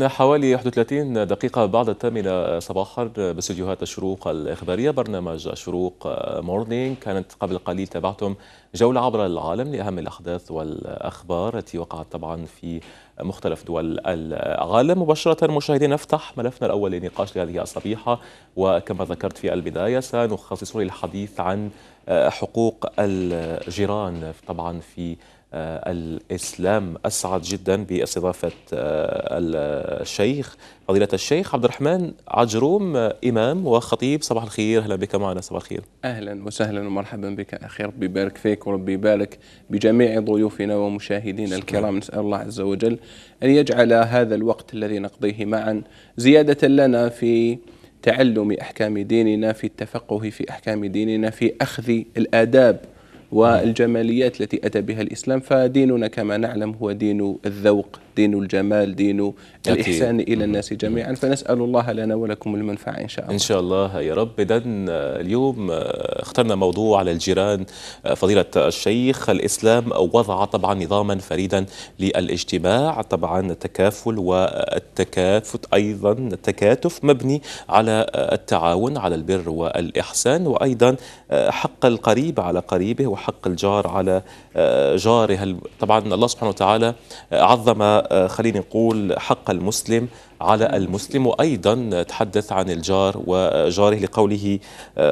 حوالي 31 دقيقة بعد الثامنة صباحا باستديوهات الشروق الإخبارية برنامج الشروق مورنينغ كانت قبل قليل تابعتم جولة عبر العالم لأهم الأحداث والأخبار التي وقعت طبعا في مختلف دول العالم مباشرة مشاهدينا نفتح ملفنا الأول لنقاش لهذه الصبيحة وكما ذكرت في البداية سنخصص للحديث عن حقوق الجيران طبعا في آه، الإسلام أسعد جدا باستضافة آه، الشيخ فضيلة الشيخ عبد الرحمن عجروم آه، إمام وخطيب صباح الخير أهلا بك معنا صباح الخير أهلا وسهلا ومرحبا بك أخي ربي يبارك فيك وربي يبارك بجميع ضيوفنا ومشاهدينا الكرام نسأل الله عز وجل أن يجعل هذا الوقت الذي نقضيه معا زيادة لنا في تعلم أحكام ديننا في التفقه في أحكام ديننا في أخذ الآداب والجماليات التي أتى بها الإسلام فديننا كما نعلم هو دين الذوق دين الجمال دين الإحسان إلى الناس جميعا فنسأل الله لنا ولكم المنفعة إن شاء الله إن شاء الله يا رب إذا اليوم آه، اخترنا موضوع على الجيران آه، فضيلة الشيخ الإسلام وضع طبعا نظاما فريدا للاجتماع طبعا التكافل والتكافت أيضا التكاتف مبني على آه، التعاون على البر والإحسان وأيضا حق القريب على قريبه حق الجار على آه، جاره طبعا الله سبحانه وتعالى آه، عظم آه، خلينا نقول حق المسلم على المسلم وأيضا تحدث عن الجار وجاره لقوله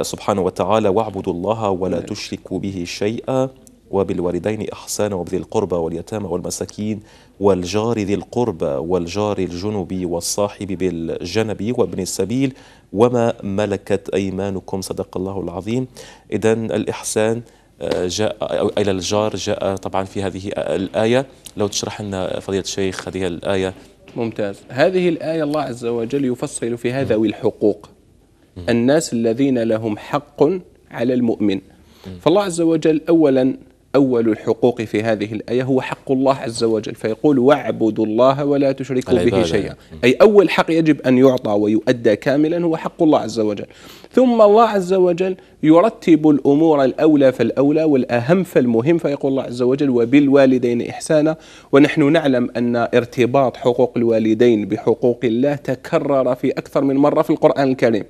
سبحانه وتعالى واعبدوا الله ولا تشركوا به شيئا وبالوالدين إحسانا وبذي القربى واليتامى والمساكين والجار ذي القربى والجار الجنب والصاحب بالجنب وابن السبيل وما ملكت أيمانكم صدق الله العظيم إذا الإحسان آه، جاء إلى الجار جاء طبعا في هذه الآية لو تشرح لنا فضيلة الشيخ هذه الآية ممتاز هذه الآية الله عز وجل يفصل فيها ذوي الحقوق الناس الذين لهم حق على المؤمن فالله عز وجل أولا أول الحقوق في هذه الآية هو حق الله عز وجل فيقول واعبدوا الله ولا تشركوا به شيئا أي أول حق يجب أن يعطى ويؤدى كاملا هو حق الله عز وجل ثم الله عز وجل يرتب الأمور الأولى فالأولى والأهم فالمهم فيقول الله عز وجل وبالوالدين إحسانا ونحن نعلم أن ارتباط حقوق الوالدين بحقوق الله تكرر في أكثر من مرة في القرآن الكريم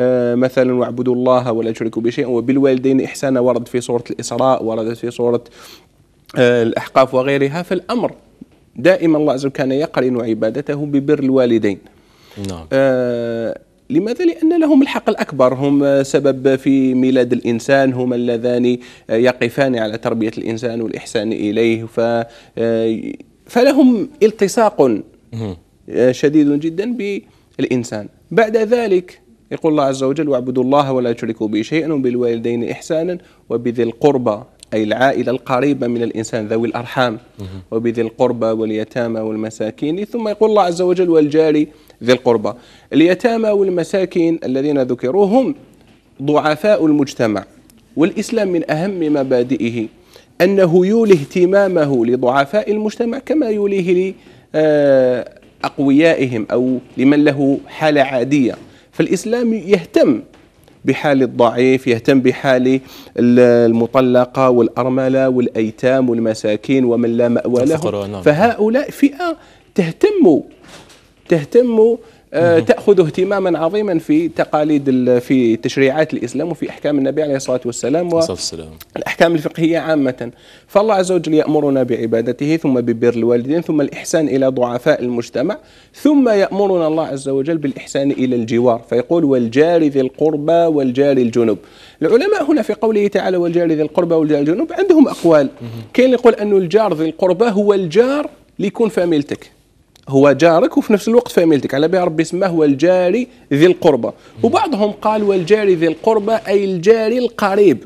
آه مثلا واعبدوا الله ولا تشركوا بشيء وبالوالدين إحسانا ورد في سورة الإسراء ورد في سورة آه الأحقاف وغيرها فالأمر دائما الله عز وجل كان يقرن عبادته ببر الوالدين نعم. آه لماذا؟ لأن لهم الحق الأكبر هم سبب في ميلاد الإنسان هما اللذان يقفان على تربية الإنسان والإحسان إليه ف فلهم التصاق آه، شديد جدا بالإنسان بعد ذلك يقول الله عز وجل واعبدوا الله ولا تشركوا به شيئا وبالوالدين إحسانا وبذي القربى أي العائلة القريبة من الإنسان ذوي الأرحام وبذي القربى واليتامى والمساكين ثم يقول الله عز وجل والجاري ذي القربى اليتامى والمساكين الذين ذكروا هم ضعفاء المجتمع والإسلام من أهم مبادئه أنه يولي اهتمامه لضعفاء المجتمع كما يوليه لأقويائهم آه، أو لمن له حالة عادية فالإسلام يهتم بحال الضعيف يهتم بحال المطلقة والأرملة والأيتام والمساكين ومن لا مأوى له نعم. فهؤلاء فئة تهتم تهتم آه، تاخذ اهتماما عظيما في تقاليد في تشريعات الاسلام وفي احكام النبي عليه الصلاه والسلام والاحكام الفقهيه عامه فالله عز وجل يامرنا بعبادته ثم ببر الوالدين ثم الاحسان الى ضعفاء المجتمع ثم يامرنا الله عز وجل بالاحسان الى الجوار فيقول والجار ذي القربى والجار الجنب العلماء هنا في قوله تعالى والجار ذي القربى والجار الجنب عندهم اقوال كاين اللي يقول انه الجار ذي القربى هو الجار اللي يكون هو جارك وفي نفس الوقت فاميلتك على بها ربي سماه الجاري ذي القربة وبعضهم قال والجاري ذي القربة أي الجاري القريب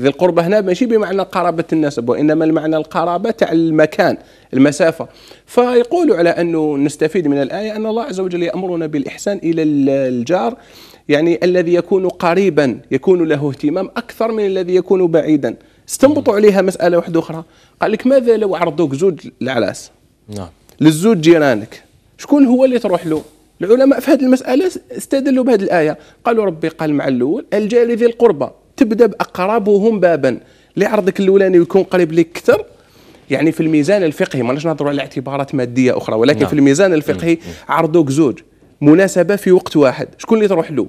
ذي القربة هنا ماشي بمعنى قرابة النسب وإنما المعنى القرابة تاع المكان المسافة فيقولوا على أنه نستفيد من الآية أن الله عز وجل يأمرنا بالإحسان إلى الجار يعني الذي يكون قريبا يكون له اهتمام أكثر من الذي يكون بعيدا استنبطوا عليها مسألة واحدة أخرى قال لك ماذا لو عرضوك زوج العلاس نعم للزوج جيرانك شكون هو اللي تروح له العلماء في هذه المسألة استدلوا بهذه الآية قالوا ربي قال مع الأول الجار ذي القربى تبدأ بأقربهم بابا لعرضك الأولاني يكون قريب لك أكثر يعني في الميزان الفقهي ما نهضروا على اعتبارات مادية أخرى ولكن نعم. في الميزان نعم. الفقهي عرضوك زوج مناسبة في وقت واحد شكون اللي تروح له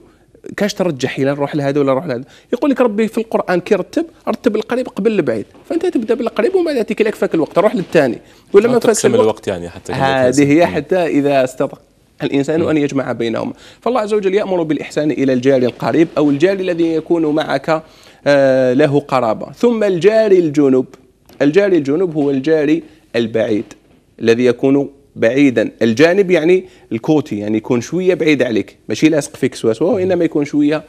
كاش ترجح لا نروح لهذا ولا نروح لهذا يقول لك ربي في القران كي رتب رتب القريب قبل البعيد فانت تبدا بالقريب وما ذاتك يكفاك الوقت روح للثاني ولا ما فاس الوقت, الوقت يعني حتى هذه هي حتى اذا استطاع الإنسان أن يجمع بينهما فالله عز وجل يأمر بالإحسان إلى الجار القريب أو الجار الذي يكون معك آه، له قرابة ثم الجار الجنوب الجار الجنوب هو الجار البعيد الذي يكون بعيدا الجانب يعني الكوتي يعني يكون شويه بعيد عليك ماشي لاصق فيك سوا سوا وانما يكون شويه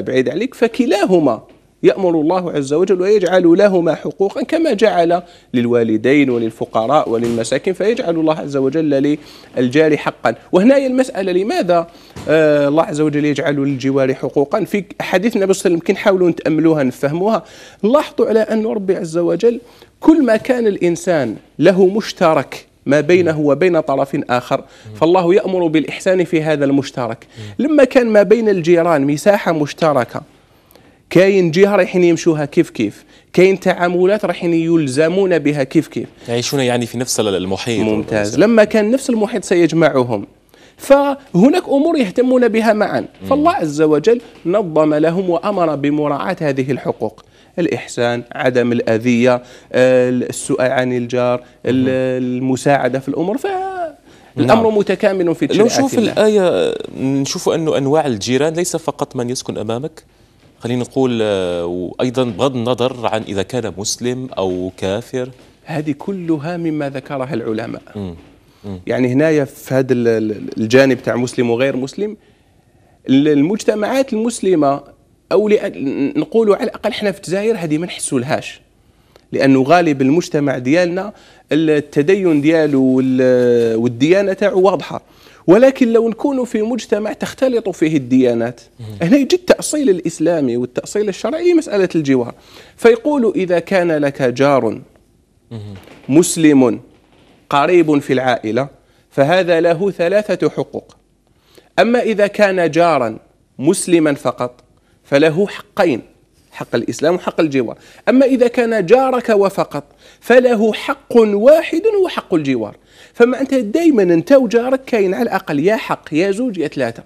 بعيد عليك فكلاهما يأمر الله عز وجل ويجعل لهما حقوقا كما جعل للوالدين وللفقراء وللمساكين فيجعل الله عز وجل للجار حقا وهنا المسألة لماذا آه، الله عز وجل يجعل للجوار حقوقا في حديثنا وسلم يمكن نحاولوا نتأملوها نفهموها لاحظوا على أن ربي عز وجل كل ما كان الإنسان له مشترك ما بينه وبين طرف آخر فالله يأمر بالإحسان في هذا المشترك لما كان ما بين الجيران مساحة مشتركة كاين جهه رايحين يمشوها كيف كيف كاين تعاملات رايحين يلزمون بها كيف كيف يعيشون يعني في نفس المحيط ممتاز لما كان نفس المحيط سيجمعهم فهناك امور يهتمون بها معا فالله عز وجل نظم لهم وامر بمراعاه هذه الحقوق الإحسان عدم الأذية السؤال عن الجار المساعدة في الأمور نعم. الامر نعم. متكامل في لو شوف الايه نشوف انه انواع الجيران ليس فقط من يسكن امامك خلينا نقول آه، وايضا بغض النظر عن اذا كان مسلم او كافر هذه كلها مما ذكرها العلماء يعني هنايا في هذا الجانب تاع مسلم وغير مسلم المجتمعات المسلمه او نقولوا على الاقل احنا في الجزائر هذه ما نحسولهاش لانه غالب المجتمع ديالنا التدين ديالو والديانه تاعو واضحه ولكن لو نكونوا في مجتمع تختلط فيه الديانات هنا يجي التأصيل الإسلامي والتأصيل الشرعي مسألة الجوار فيقول إذا كان لك جار مسلم قريب في العائلة فهذا له ثلاثة حقوق أما إذا كان جارا مسلما فقط فله حقين حق الإسلام وحق الجوار أما إذا كان جارك وفقط فله حق واحد وحق الجوار فما أنت دائما أنت وجارك كاين على الأقل يا حق يا زوج يا ثلاثة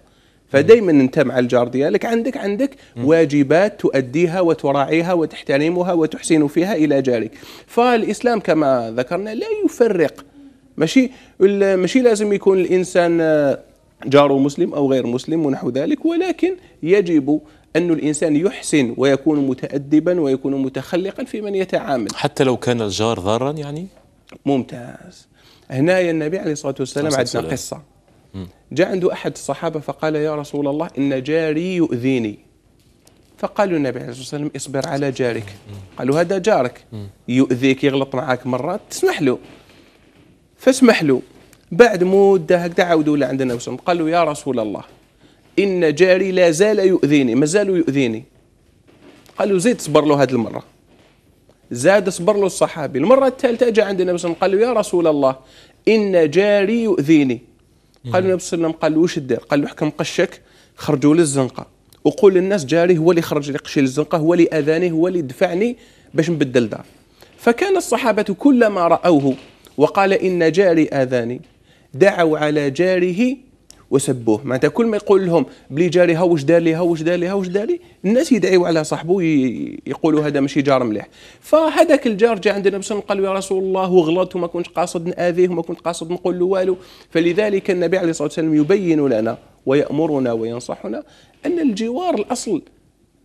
فدائما أنت مع الجار ديالك عندك عندك واجبات تؤديها وتراعيها وتحترمها وتحسن فيها إلى جارك فالإسلام كما ذكرنا لا يفرق ماشي ماشي لازم يكون الإنسان آه، جاره مسلم أو غير مسلم ونحو ذلك ولكن يجب أن الإنسان يحسن ويكون متأدبا ويكون متخلقا في من يتعامل حتى لو كان الجار ضارا يعني ممتاز هنا النبي عليه الصلاة والسلام عندنا قصة جاء عنده أحد الصحابة فقال يا رسول الله إن جاري يؤذيني فقال النبي عليه الصلاة والسلام اصبر على جارك قالوا هذا جارك يؤذيك يغلط معك مرات تسمح له فاسمح له بعد مدة هكذا عاودوا لعند النبي صلى الله عليه وسلم قالوا يا رسول الله إن جاري لا زال يؤذيني مازال يؤذيني قال له زيد صبر له هذه المرة زاد صبر له الصحابي المرة الثالثة جاء عند النبي صلى الله عليه وسلم قال له يا رسول الله إن جاري يؤذيني قال النبي صلى الله عليه وسلم قال له واش دير قال له حكم قشك خرجوا للزنقة وقول للناس جاري هو اللي خرج لي قشي للزنقة هو اللي أذاني هو اللي دفعني باش نبدل دار فكان الصحابة كلما رأوه وقال إن جاري آذاني دعوا على جاره وسبوه معناتها كل ما يقول لهم بلي جاري ها واش دار لي ها واش دار لي ها واش دار لي الناس يدعيوا على صاحبه يقولوا هذا ماشي جار مليح فهذاك الجار جاء عند النبي صلى الله عليه وسلم قال يا رسول الله غلطت وما كنت قاصد ناذيه وما كنت قاصد نقول له والو فلذلك النبي عليه الصلاه والسلام يبين لنا ويامرنا وينصحنا ان الجوار الاصل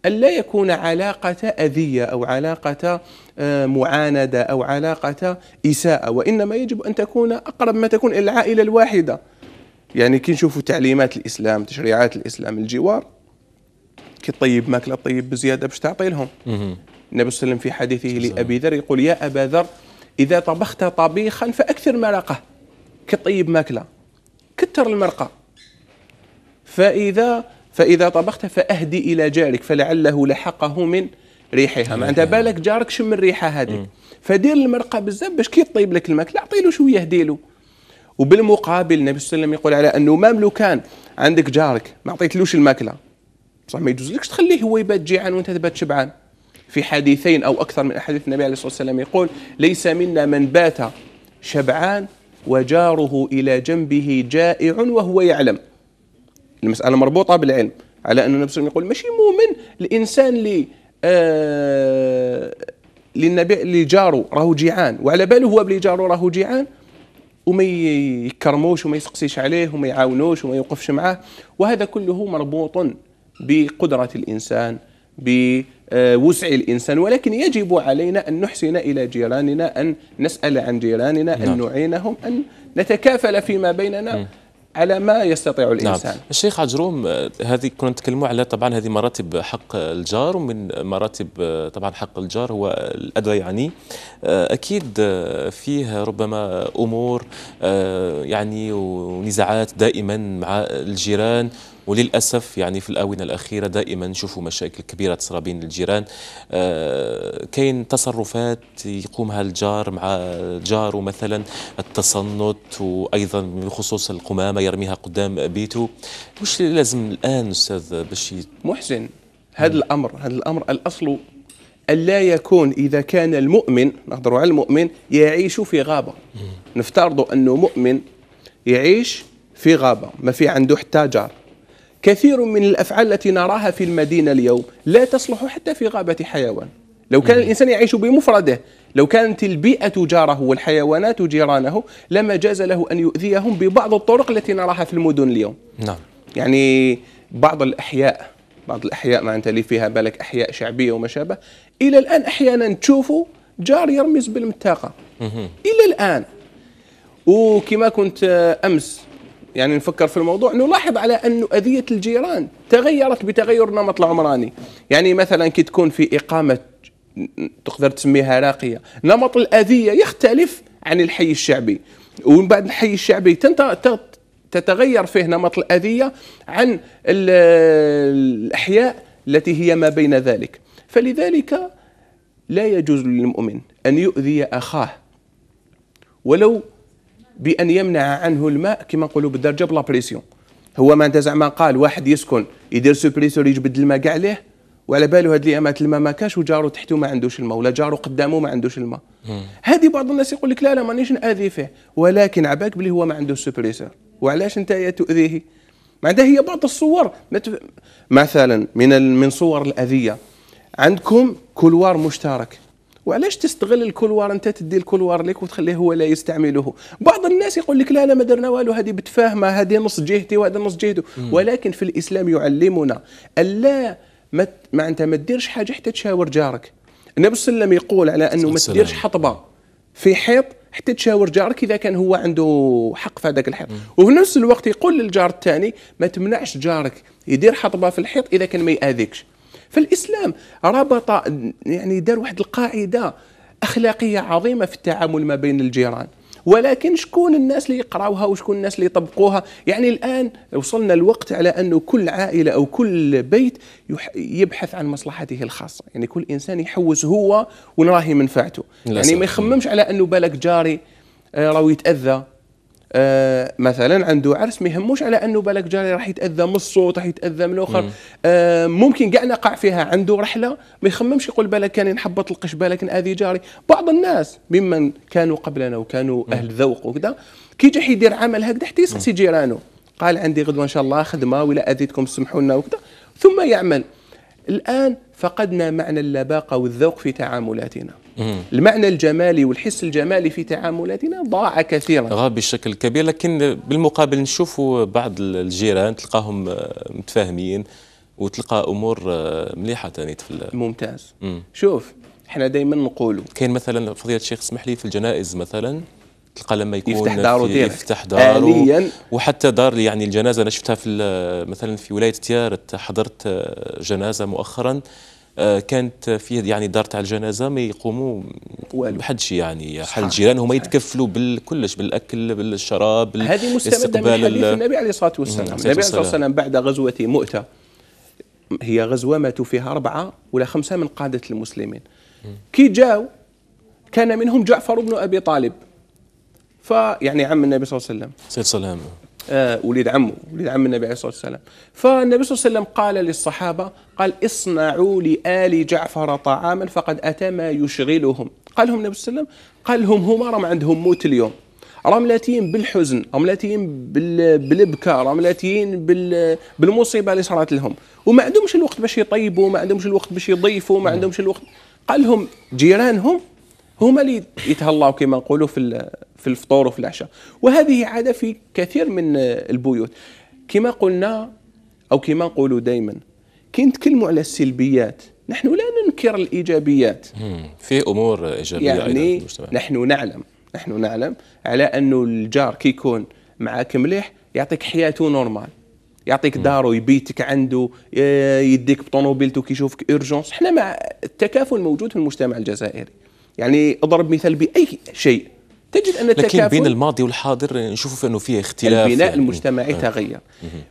ان لا يكون علاقة أذية أو علاقة آه، معاندة أو علاقة إساءة وإنما يجب أن تكون أقرب ما تكون إلى العائلة الواحدة يعني كي نشوفوا تعليمات الاسلام تشريعات الاسلام الجوار كي تطيب ماكله طيب بزياده باش تعطي لهم النبي صلى الله عليه وسلم في حديثه لابي ذر يقول يا ابا ذر اذا طبخت طبيخا فاكثر مرقه كي تطيب ماكله كثر المرقه فاذا فاذا طبخت فاهدي الى جارك فلعله لحقه من ريحها معناتها بالك جارك شم الريحه هذه فدير المرقه بزاف باش كي طيب لك الماكله اعطي له شويه هديلو وبالمقابل النبي صلى الله عليه وسلم يقول على انه مام لو كان عندك جارك ما عطيتلوش الماكله بصح ما يجوزلكش تخليه هو يبات جيعان وانت تبات شبعان في حديثين او اكثر من احاديث النبي عليه الصلاه والسلام يقول ليس منا من بات شبعان وجاره الى جنبه جائع وهو يعلم المساله مربوطه بالعلم على ان النبي صلى الله عليه وسلم يقول ماشي مؤمن الانسان اللي آه للنبي اللي جاره راهو جيعان وعلى باله هو بلي جاره راهو جيعان وما يكرموش وما يسقسيش عليه وما يعاونوش وما يوقفش معاه وهذا كله مربوط بقدرة الإنسان بوسع الإنسان ولكن يجب علينا أن نحسن إلى جيراننا أن نسأل عن جيراننا أن نعم. نعينهم أن نتكافل فيما بيننا على ما يستطيع نعم. الانسان نعم. الشيخ عجروم آه، هذه كنا نتكلموا على طبعا هذه مراتب حق الجار ومن مراتب آه، طبعا حق الجار هو الادوى يعني آه، اكيد فيه ربما امور يعني ونزاعات دائما مع الجيران وللأسف يعني في الآونة الأخيرة دائما نشوفوا مشاكل كبيرة تصرى بين الجيران آه، كاين تصرفات يقومها الجار مع جاره مثلا التصنت وأيضا بخصوص القمامة يرميها قدام بيته وش لازم الآن أستاذ باش محسن هذا الأمر هذا الأمر الأصل ألا يكون إذا كان المؤمن نهضر على المؤمن يعيش في غابة نفترض أنه مؤمن يعيش في غابة ما في عنده حتى جار كثير من الأفعال التي نراها في المدينة اليوم لا تصلح حتى في غابة حيوان لو كان الإنسان يعيش بمفرده لو كانت البيئة جاره والحيوانات جيرانه لما جاز له أن يؤذيهم ببعض الطرق التي نراها في المدن اليوم نعم يعني بعض الأحياء بعض الأحياء معناتها اللي فيها بالك أحياء شعبية وما شابه إلى الآن أحيانا تشوفوا جار يرمز بالمتاقة إلى الآن وكما كنت أمس يعني نفكر في الموضوع نلاحظ على أن أذية الجيران تغيرت بتغير نمط العمراني يعني مثلا كي تكون في إقامة تقدر تسميها راقية نمط الأذية يختلف عن الحي الشعبي ومن بعد الحي الشعبي تتغير فيه نمط الأذية عن الأحياء التي هي ما بين ذلك فلذلك لا يجوز للمؤمن أن يؤذي أخاه ولو بان يمنع عنه الماء كما نقولوا بالدرجه بلا بريسيون هو ما انت زعما قال واحد يسكن يدير سوبريسور يجبد الماء كاع ليه وعلى باله هاد الايامات الماء ما كاش وجاره تحته ما عندوش الماء ولا جاره قدامه ما عندوش الماء هذه بعض الناس يقول لك لا لا مانيش ناذي فيه ولكن عباك بلي هو ما عندوش سوبريسور وعلاش انت تؤذيه معناتها هي بعض الصور مثلا من من صور الاذيه عندكم كلوار مشترك وعلاش تستغل الكولوار انت تدي الكولوار لك وتخليه هو لا يستعمله بعض الناس يقول لك لا لا ما درنا والو هذه بتفاهمه هذه نص جهتي وهذا نص جهته ولكن في الاسلام يعلمنا الا ما معناتها ما ديرش حاجه حتى تشاور جارك النبي صلى الله عليه وسلم يقول على انه ما تديرش حطبه في حيط حتى تشاور جارك اذا كان هو عنده حق في هذاك الحيط وفي نفس الوقت يقول للجار الثاني ما تمنعش جارك يدير حطبه في الحيط اذا كان ما ياذيكش فالاسلام ربط يعني دار واحد القاعده اخلاقيه عظيمه في التعامل ما بين الجيران ولكن شكون الناس اللي يقراوها وشكون الناس اللي يطبقوها يعني الان وصلنا الوقت على انه كل عائله او كل بيت يبحث عن مصلحته الخاصه يعني كل انسان يحوس هو ونراهي منفعته يعني ما يخممش على انه بالك جاري آه، راه يتاذى آه مثلا عنده عرس ما يهموش على انه بالك جاري راح يتاذى من الصوت راح يتاذى من الاخر آه ممكن كاع نقع فيها عنده رحله ما يخممش يقول بالك كان نحبط القش بالك ناذي جاري بعض الناس ممن كانوا قبلنا وكانوا مم. اهل ذوق وكذا كي جا يدير عمل هكذا حتى يسقسي جيرانه قال عندي غدوه ان شاء الله خدمه ولا اذيتكم سمحوا لنا وكذا ثم يعمل الان فقدنا معنى اللباقه والذوق في تعاملاتنا المعنى الجمالي والحس الجمالي في تعاملاتنا ضاع كثيرا غاب آه، بشكل كبير لكن بالمقابل نشوفوا بعض الجيران تلقاهم آه، متفاهمين وتلقى امور آه، مليحه ثاني في ممتاز مم. شوف احنا دائما نقولوا كاين مثلا فضيله الشيخ اسمح لي في الجنائز مثلا تلقى لما يكون يفتح داره ديالك يفتح داره وحتى دار يعني الجنازه انا شفتها في مثلا في ولايه تيار حضرت جنازه مؤخرا آه، كانت فيه يعني دار تاع الجنازه ما يقوموا شيء يعني حل الجيران هما يتكفلوا بالكلش بالاكل بالشراب هذه مستمده من حديث النبي عليه الصلاه والسلام النبي عليه الصلاه والسلام بعد غزوه مؤته هي غزوه ماتوا فيها اربعه ولا خمسه من قاده المسلمين كي جاو كان منهم جعفر بن ابي طالب فيعني عم النبي صلى الله عليه وسلم صلى الله عليه وسلم آه، وليد عمه وليد عم النبي عليه الصلاة والسلام فالنبي صلى الله عليه وسلم قال للصحابة قال اصنعوا لآل جعفر طعاما فقد أتى ما يشغلهم قال لهم النبي صلى الله عليه وسلم قال لهم هما راهم عندهم موت اليوم راهم بالحزن راهم بالبكاء راهم بالمصيبه اللي صارت لهم وما عندهمش الوقت باش يطيبوا ما عندهمش الوقت باش يضيفوا ما نعم. عندهمش الوقت قال لهم جيرانهم هما اللي يتهلاو كما نقولوا في في الفطور وفي العشاء وهذه عادة في كثير من آه، البيوت كما قلنا أو كما نقولوا دائما كي نتكلموا على السلبيات نحن لا ننكر الإيجابيات في أمور إيجابية يعني أيضا المجتمع. نحن نعلم نحن نعلم على أنه الجار كي يكون معك مليح يعطيك حياته نورمال يعطيك داره يبيتك عنده آه، يديك بطوموبيلته كيشوفك ايرجونس احنا مع التكافل موجود في المجتمع الجزائري يعني اضرب مثال باي شيء تجد أن التكافل لكن بين الماضي والحاضر نشوف أنه في اختلاف البناء يعني. المجتمعي آه. تغير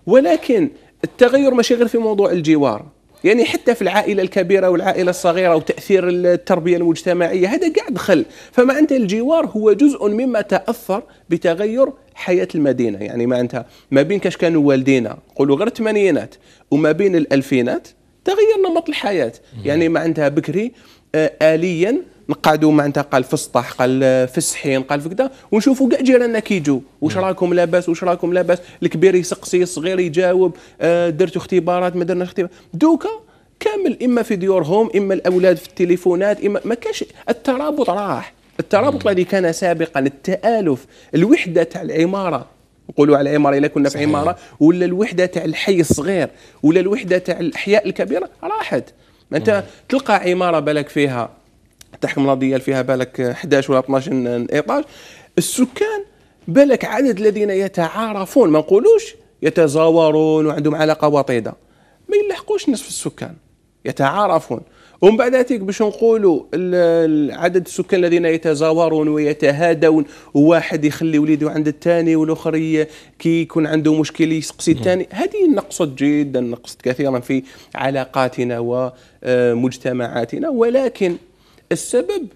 ولكن التغير ماشي غير في موضوع الجوار يعني حتى في العائله الكبيره والعائله الصغيره وتاثير التربيه المجتمعيه هذا قاعد دخل فما انت الجوار هو جزء مما تاثر بتغير حياه المدينه يعني ما انت ما بين كاش كانوا والدينا قولوا غير الثمانينات وما بين الالفينات تغير نمط الحياه يعني ما عندها بكري آه، آليا نقعدوا معناتها قال في السطح قال آه، في السحين قال في كذا ونشوفوا كاع جيراننا كيجوا واش راكم لاباس واش راكم لاباس الكبير يسقسي الصغير يجاوب آه درتوا اختبارات ما درناش اختبارات دوكا كامل اما في ديورهم اما الاولاد في التليفونات اما ما كانش الترابط راح الترابط الذي كان سابقا التالف الوحده تاع العماره نقولوا على العماره الا كنا في صحيح. عماره ولا الوحده تاع الحي الصغير ولا الوحده تاع الاحياء الكبيره راحت انت تلقى عماره بالك فيها تحكم القضيه فيها بالك 11 ولا 12 ايطاج السكان بالك عدد الذين يتعارفون ما نقولوش يتزاورون وعندهم علاقه وطيده ما يلحقوش نصف السكان يتعارفون ومن بعد ذلك باش نقولوا عدد السكان الذين يتزاورون ويتهادون واحد يخلي وليده عند الثاني والاخر كي يكون عنده مشكل يسقسي الثاني هذه نقصت جدا نقصت كثيرا في علاقاتنا ومجتمعاتنا ولكن السبب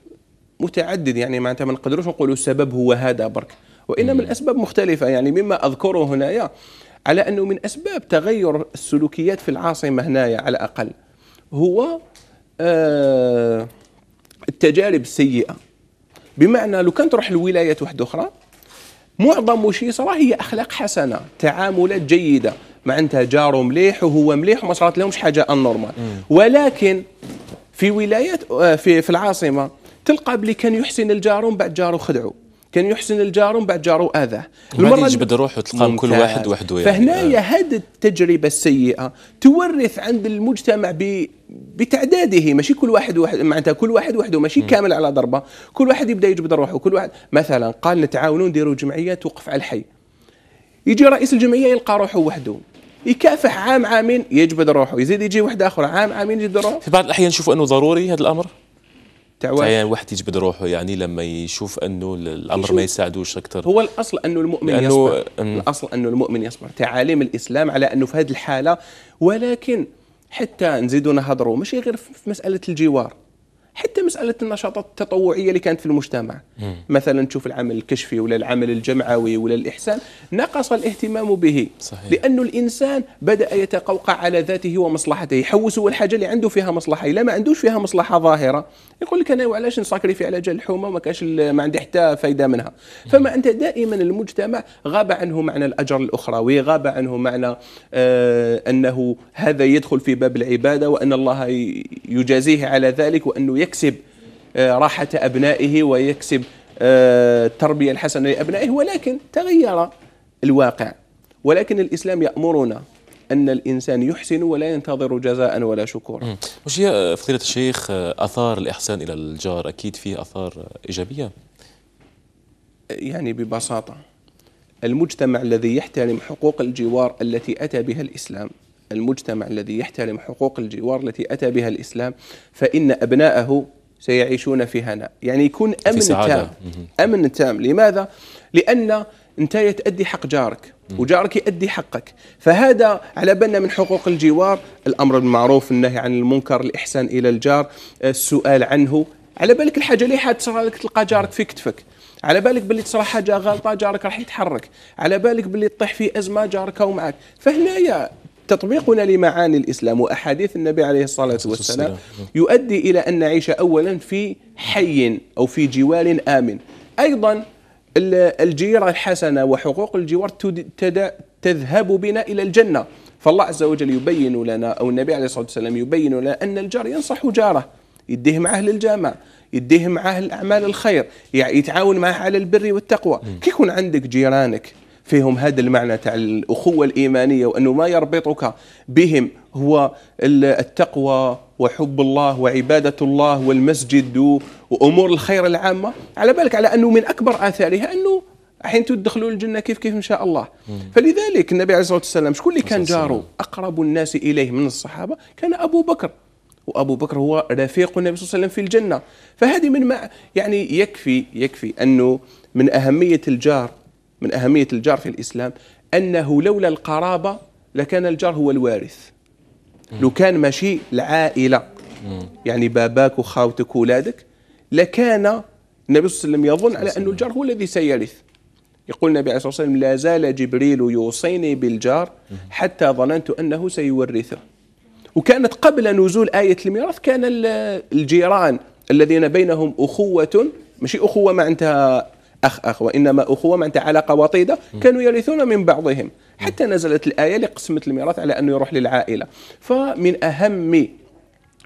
متعدد يعني معناتها ما نقدروش نقولوا السبب هو هذا برك وانما الاسباب مختلفه يعني مما اذكره هنايا على انه من اسباب تغير السلوكيات في العاصمه هنايا على الاقل هو آه التجارب السيئه بمعنى لو كان تروح لولايات واحده اخرى معظم شيء صرا هي اخلاق حسنه تعاملات جيده معناتها جاره مليح وهو مليح وما صارت لهمش حاجه انورمال ولكن في ولايات آه، في في العاصمه تلقى بلي كان يحسن الجارون بعد جارو خدعو كان يحسن الجارون بعد جارو اذاه المره يجبد روحه تلقى كل واحد وحده يعني فهنايا آه. هذه التجربه السيئه تورث عند المجتمع ب بتعداده ماشي كل واحد واحد معناتها كل واحد وحده ماشي كامل على ضربه كل واحد يبدا يجبد روحه كل واحد مثلا قال نتعاونوا نديروا جمعيه توقف على الحي يجي رئيس الجمعيه يلقى روحه وحده يكافح عام عامين يجبد روحه يزيد يجي واحد اخر عام عامين يجبد روحه في بعض الاحيان نشوف انه ضروري هذا الامر تعوان يعني الواحد يجبد روحه يعني لما يشوف انه الامر ما يساعدوش اكثر هو الاصل انه المؤمن لأنه يصبر أن... الاصل انه المؤمن يصبر تعاليم الاسلام على انه في هذه الحاله ولكن حتى نزيدوا نهضروا ماشي غير في مساله الجوار حتى مساله النشاطات التطوعيه اللي كانت في المجتمع مم. مثلا تشوف العمل الكشفي ولا العمل الجمعوي ولا الاحسان نقص الاهتمام به صحيح. لانه الانسان بدا يتقوقع على ذاته ومصلحته يحوس هو الحاجه اللي عنده فيها مصلحه الا ما عندوش فيها مصلحه ظاهره يقول لك انا وعلاش نسكريفي على جال الحومه وما كاش ما عندي حتى فايده منها فما انت دائما المجتمع غاب عنه معنى الاجر الاخروي غاب عنه معنى آه انه هذا يدخل في باب العباده وان الله يجازيه على ذلك وانه يكسب آه، راحة أبنائه ويكسب آه، التربية الحسنة لأبنائه ولكن تغير الواقع ولكن الإسلام يأمرنا أن الإنسان يحسن ولا ينتظر جزاء ولا شكورا وش هي آه، فضيلة الشيخ أثار الإحسان إلى الجار أكيد فيه أثار إيجابية يعني ببساطة المجتمع الذي يحترم حقوق الجوار التي أتى بها الإسلام المجتمع الذي يحترم حقوق الجوار التي أتى بها الإسلام فإن أبناءه سيعيشون في هناء يعني يكون أمن تام أمن تام لماذا؟ لأن أنت تأدي حق جارك وجارك يؤدي حقك فهذا على بالنا من حقوق الجوار الأمر بالمعروف النهي عن المنكر الإحسان إلى الجار آه، السؤال عنه على بالك الحاجة اللي حتصرى لك تلقى جارك في كتفك على بالك باللي تصرى حاجه غلطه جارك راح يتحرك على بالك باللي تطيح في ازمه جارك ومعك فهنايا تطبيقنا لمعاني الإسلام وأحاديث النبي عليه الصلاة والسلام يؤدي إلى أن نعيش أولا في حي أو في جوار آمن أيضا الجيرة الحسنة وحقوق الجوار تذهب بنا إلى الجنة فالله عز وجل يبين لنا أو النبي عليه الصلاة والسلام يبين لنا أن الجار ينصح جاره يديه معه للجامع يديه معه الأعمال الخير يعني يتعاون معه على البر والتقوى كي يكون عندك جيرانك فيهم هذا المعنى تاع الاخوه الايمانيه وانه ما يربطك بهم هو التقوى وحب الله وعباده الله والمسجد وامور الخير العامه على بالك على انه من اكبر اثارها انه حين تدخلوا الجنة كيف كيف إن شاء الله مم. فلذلك النبي عليه الصلاة والسلام شكون اللي كان جاره أقرب الناس إليه من الصحابة كان أبو بكر وأبو بكر هو رفيق النبي صلى الله عليه وسلم في الجنة فهذه من ما يعني يكفي يكفي أنه من أهمية الجار من أهمية الجار في الإسلام أنه لولا القرابة لكان الجار هو الوارث لو كان ماشي العائلة يعني باباك وخاوتك وولادك لكان النبي صلى الله عليه وسلم يظن على أن الجار هو الذي سيرث يقول النبي عليه الصلاة والسلام لا زال جبريل يوصيني بالجار حتى ظننت أنه سيورثه وكانت قبل نزول آية الميراث كان الجيران الذين بينهم أخوة ماشي أخوة ما عندها أخ أخ وإنما أخوة من علاقه وطيدة كانوا يرثون من بعضهم حتى نزلت الآية اللي قسمت الميراث على أنه يروح للعائلة فمن أهم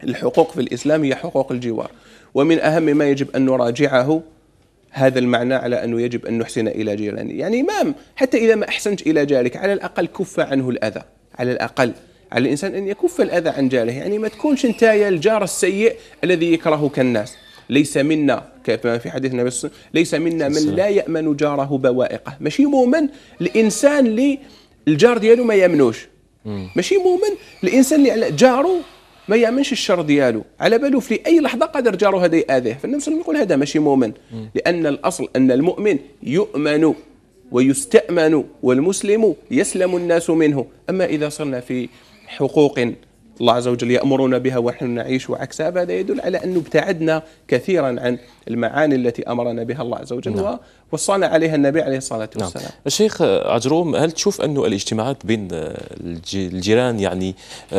الحقوق في الإسلام هي حقوق الجوار ومن أهم ما يجب أن نراجعه هذا المعنى على أنه يجب أن نحسن إلى جيراني يعني ما حتى إذا ما أحسنت إلى جارك على الأقل كف عنه الأذى على الأقل على الإنسان أن يكف الأذى عن جاره يعني ما تكونش أنت الجار السيء الذي يكرهك الناس ليس منا كما في حديث النبي صلى الله عليه وسلم ليس منا من لا يامن جاره بوائقه ماشي مؤمن الانسان اللي الجار ديالو ما يامنوش ماشي مؤمن الانسان اللي جاره ما يامنش الشر ديالو على باله في اي لحظه قادر جارو هذا ياذيه فالنبي صلى الله عليه وسلم يقول هذا ماشي مؤمن لان الاصل ان المؤمن يؤمن ويستامن والمسلم يسلم الناس منه اما اذا صرنا في حقوق الله عز وجل يأمرنا بها ونحن نعيش وعكسها فهذا يدل على أنه ابتعدنا كثيرا عن المعاني التي أمرنا بها الله عز وجل نعم. ووصانا عليها النبي عليه الصلاة نعم. والسلام نعم. الشيخ عجروم هل تشوف أن الاجتماعات بين الجيران يعني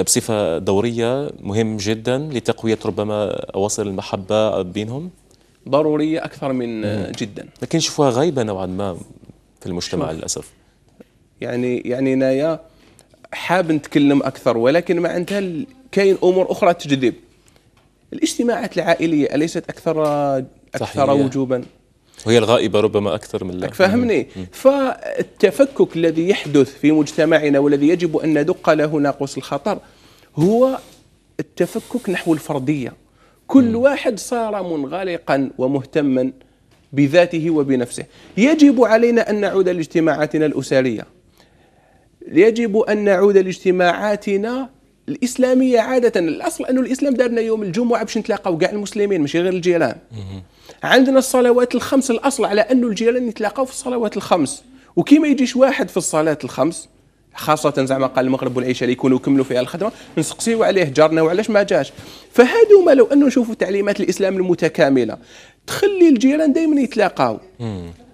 بصفة دورية مهم جدا لتقوية ربما أواصر المحبة بينهم؟ ضرورية أكثر من مم. جدا لكن نشوفها غايبة نوعا ما في المجتمع شوف. للأسف يعني يعني نايا حاب نتكلم اكثر ولكن معناتها كاين امور اخرى تجذب الاجتماعات العائليه اليست اكثر اكثر صحيح. وجوبا وهي الغائبه ربما اكثر من فهمني فالتفكك الذي يحدث في مجتمعنا والذي يجب ان ندق له ناقوس الخطر هو التفكك نحو الفرديه كل مم. واحد صار منغلقا ومهتما بذاته وبنفسه يجب علينا ان نعود لاجتماعاتنا الاسريه يجب أن نعود لاجتماعاتنا الإسلامية عادة الأصل أنه الإسلام دارنا يوم الجمعة باش نتلاقاو كاع المسلمين ماشي غير الجيران عندنا الصلوات الخمس الأصل على أنه الجيران يتلاقاو في الصلوات الخمس وكي ما يجيش واحد في الصلاة الخمس خاصة زعما قال المغرب والعشاء اللي يكونوا كملوا فيها الخدمة نسقسيو عليه جارنا وعلاش ما جاش فهادو ما لو أنه نشوفوا تعليمات الإسلام المتكاملة تخلي الجيران دائما يتلاقاو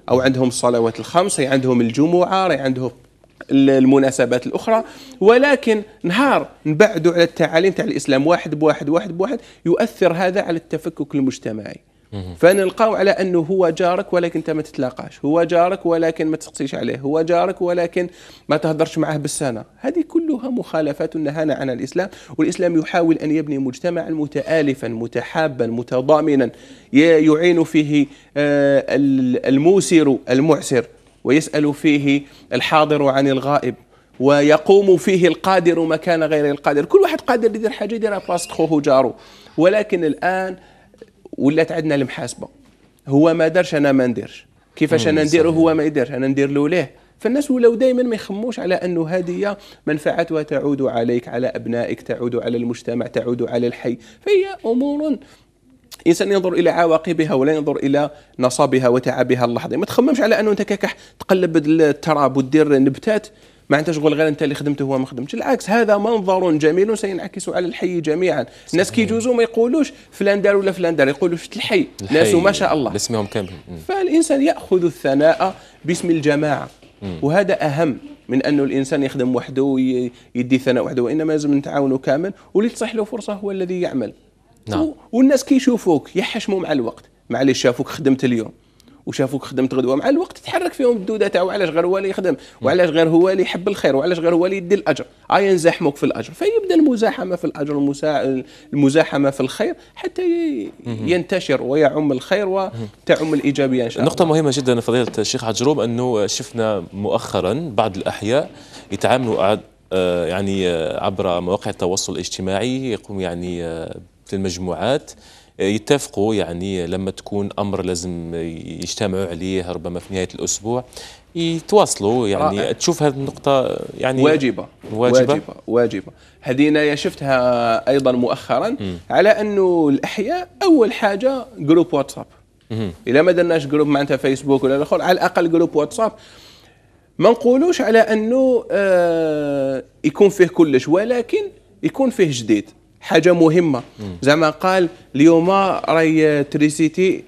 أو عندهم الصلوات الخمس عندهم الجمعة عندهم المناسبات الاخرى ولكن نهار نبعدوا على التعاليم تاع الاسلام واحد بواحد واحد بواحد يؤثر هذا على التفكك المجتمعي فنلقاو على انه هو جارك ولكن انت ما تتلاقاش هو جارك ولكن ما تسقسيش عليه هو جارك ولكن ما تهضرش معه بالسنه هذه كلها مخالفات نهانا عنها الاسلام والاسلام يحاول ان يبني مجتمعا متالفا متحابا متضامنا يعين فيه آه، الموسر المعسر ويسأل فيه الحاضر عن الغائب ويقوم فيه القادر مكان غير القادر كل واحد قادر يدير حاجه يديرها بلاصه خوه جاره ولكن الان ولات عندنا المحاسبه هو ما دارش انا ما نديرش كيفاش انا نديره هو ما يديرش انا ندير له ليه فالناس ولو دائما ما يخموش على انه هذه منفعتها تعود عليك على ابنائك تعود على المجتمع تعود على الحي فهي امور الانسان ينظر الى عواقبها ولا ينظر الى نصابها وتعبها اللحظي ما تخممش على انه انت ككح تقلب التراب وتدير نبتات ما انت شغل غير انت اللي خدمته هو ما خدمتش العكس هذا منظر جميل سينعكس على الحي جميعا الناس كيجوزوا ما يقولوش فلان دار ولا فلان دار يقولوا في الحي, الحي. ناس ما شاء الله باسمهم كامل فالانسان ياخذ الثناء باسم الجماعه وهذا اهم من انه الانسان يخدم وحده ويدي ثناء وحده وانما لازم نتعاونوا كامل واللي تصح له فرصه هو الذي يعمل نعم. والناس كيشوفوك يحشموا مع الوقت معليش شافوك خدمت اليوم وشافوك خدمت غدوه مع الوقت تحرك فيهم الدوده تاعو علاش غير هو اللي يخدم وعلاش غير هو اللي يحب الخير وعلاش غير هو اللي يدي الاجر اي ينزحموك في الاجر فيبدا المزاحمه في الاجر المسا... المزاحمه في الخير حتى ينتشر ويعم الخير وتعم الايجابيه ان شاء الله نقطه مهمه جدا فضيله الشيخ عجروب انه شفنا مؤخرا بعض الاحياء يتعاملوا آه، يعني آه، عبر مواقع التواصل الاجتماعي يقوم يعني آه، المجموعات آه، يتفقوا يعني لما تكون امر لازم يجتمعوا عليه ربما في نهايه الاسبوع يتواصلوا يعني رائع. تشوف هذه النقطة يعني واجبة واجبة واجبة, واجبة. هذه شفتها أيضا مؤخرا م. على أنه الأحياء أول حاجة جروب واتساب م. إلا ما درناش جروب معناتها فيسبوك ولا الآخر على الأقل جروب واتساب ما نقولوش على أنه آه يكون فيه كلش ولكن يكون فيه جديد حاجه مهمه زعما قال اليوم راي تريسيتي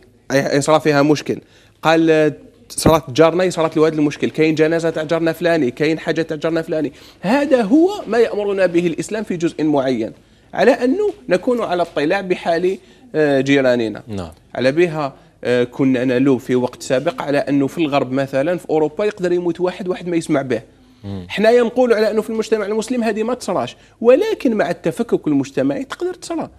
يصرى فيها مشكل قال صرات جارنا صرات لواد المشكل كاين جنازه تاع جارنا فلاني كاين حاجه تاع جارنا فلاني هذا هو ما يامرنا به الاسلام في جزء معين على انه نكون على اطلاع بحال آه، جيراننا نعم. على بها آه، كنا نلوم في وقت سابق على انه في الغرب مثلا في اوروبا يقدر يموت واحد واحد ما يسمع به حنايا نقولوا على انه في المجتمع المسلم هذه ما تصراش ولكن مع التفكك المجتمعي تقدر تصرى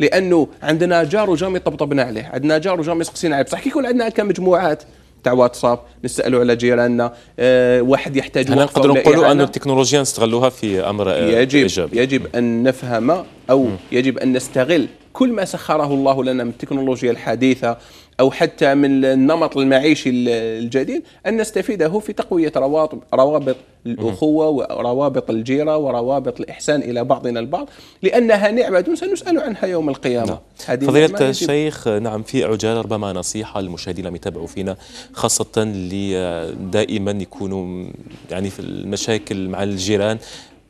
لانه عندنا جار وجامي طبطبنا عليه عندنا جار وجامي سقسينا عليه بصح كي يكون عندنا كمجموعات تاع واتساب نسالوا على جيراننا أه واحد يحتاج هنا نقدر نقولوا ان التكنولوجيا نستغلوها في امر آه، يجب ايجابي يجب ان نفهم او م. يجب ان نستغل كل ما سخره الله لنا من التكنولوجيا الحديثه أو حتى من النمط المعيشي الجديد أن نستفيده في تقوية روابط, روابط الأخوة وروابط الجيرة وروابط الإحسان إلى بعضنا البعض لأنها نعمة سنسأل عنها يوم القيامة نعم. فضيلة الشيخ نعم في عجالة ربما نصيحة للمشاهدين اللي يتابعوا فينا خاصة اللي دائما يكونوا يعني في المشاكل مع الجيران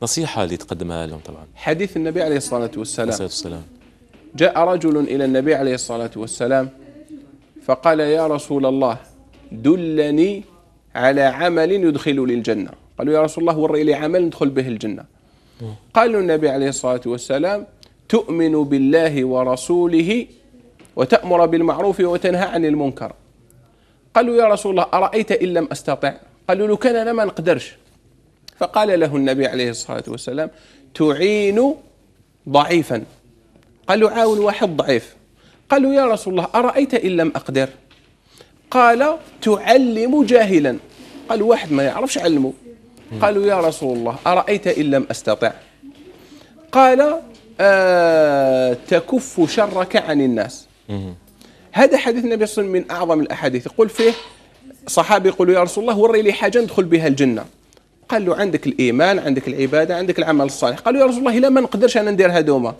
نصيحة اللي تقدمها لهم طبعا حديث النبي عليه الصلاة والسلام, الصلاة والسلام. جاء رجل إلى النبي عليه الصلاة والسلام فقال يا رسول الله دلني على عمل يدخل الجنة قالوا يا رسول الله وري لي عمل ندخل به الجنة قال النبي عليه الصلاة والسلام تؤمن بالله ورسوله وتأمر بالمعروف وتنهى عن المنكر قالوا يا رسول الله أرأيت إن لم أستطع قالوا لو كان أنا ما نقدرش فقال له النبي عليه الصلاة والسلام تعين ضعيفا قالوا عاون واحد ضعيف قالوا يا رسول الله أرأيت إن لم أقدر قال تعلم جاهلا قال واحد ما يعرفش علمه قالوا يا رسول الله أرأيت إن لم أستطع قال آه تكف شرك عن الناس هذا حديث النبي صلى الله عليه وسلم من أعظم الأحاديث يقول فيه صحابي يقولوا يا رسول الله وري لي حاجة ندخل بها الجنة قال له عندك الإيمان عندك العبادة عندك العمل الصالح قالوا يا رسول الله لا ما نقدرش أنا ندير هدومة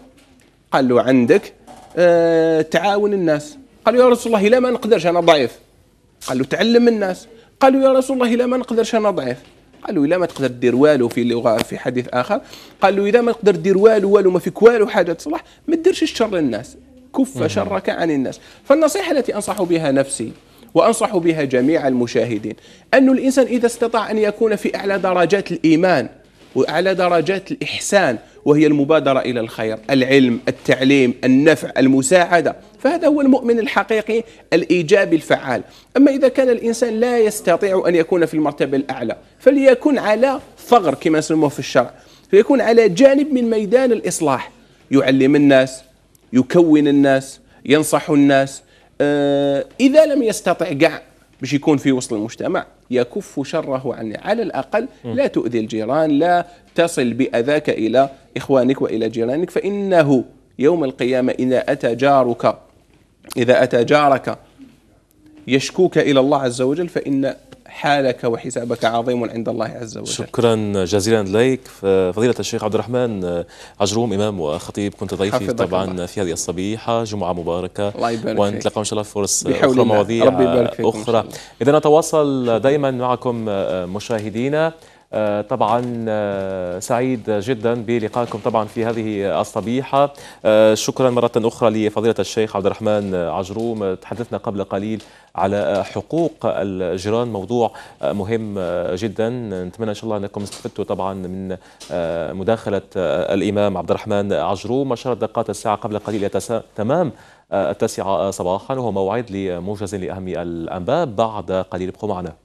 قال له عندك آه، تعاون الناس قالوا يا رسول الله لا ما نقدرش انا ضعيف قالوا تعلم الناس قالوا يا رسول الله لا ما نقدرش انا ضعيف قالوا لا ما تقدر دير والو في لغه في حديث اخر قالوا اذا ما تقدر دير والو والو ما فيك والو حاجه تصلح ما تديرش الشر للناس كف شرك عن الناس فالنصيحه التي انصح بها نفسي وانصح بها جميع المشاهدين ان الانسان اذا استطاع ان يكون في اعلى درجات الايمان وأعلى درجات الإحسان وهي المبادرة إلى الخير العلم التعليم النفع المساعدة فهذا هو المؤمن الحقيقي الإيجابي الفعال أما إذا كان الإنسان لا يستطيع أن يكون في المرتبة الأعلى فليكن على ثغر كما يسموه في الشرع فيكون على جانب من ميدان الإصلاح يعلم الناس يكون الناس ينصح الناس آه إذا لم يستطع كاع باش يكون في وسط المجتمع يكف شره عني على الأقل لا تؤذي الجيران لا تصل بأذاك إلى إخوانك وإلى جيرانك فإنه يوم القيامة إذا أتى جارك إذا أتى جارك يشكوك إلى الله عز وجل فإن حالك وحسابك عظيم عند الله عز وجل شكرا جزيلا لك فضيلة الشيخ عبد الرحمن آه، عجروم إمام وخطيب كنت ضيفي طبعا الله. في هذه الصبيحة جمعة مباركة الله يبارك ونتلقى إن شاء الله فرص أخرى مواضيع أخرى إذا نتواصل دائما معكم آه، مشاهدينا آه، طبعا آه، سعيد جدا بلقائكم طبعا في هذه الصبيحة آه، شكرا مرة أخرى لفضيلة الشيخ عبد الرحمن عجروم تحدثنا قبل قليل على حقوق الجيران موضوع مهم جدا نتمنى إن شاء الله أنكم استفدتوا طبعا من مداخلة الإمام عبد الرحمن عجروم أشارت دقات الساعة قبل قليل إلى تمام التاسعة صباحا وهو موعد لموجز لأهم الأنباء بعد قليل ابقوا معنا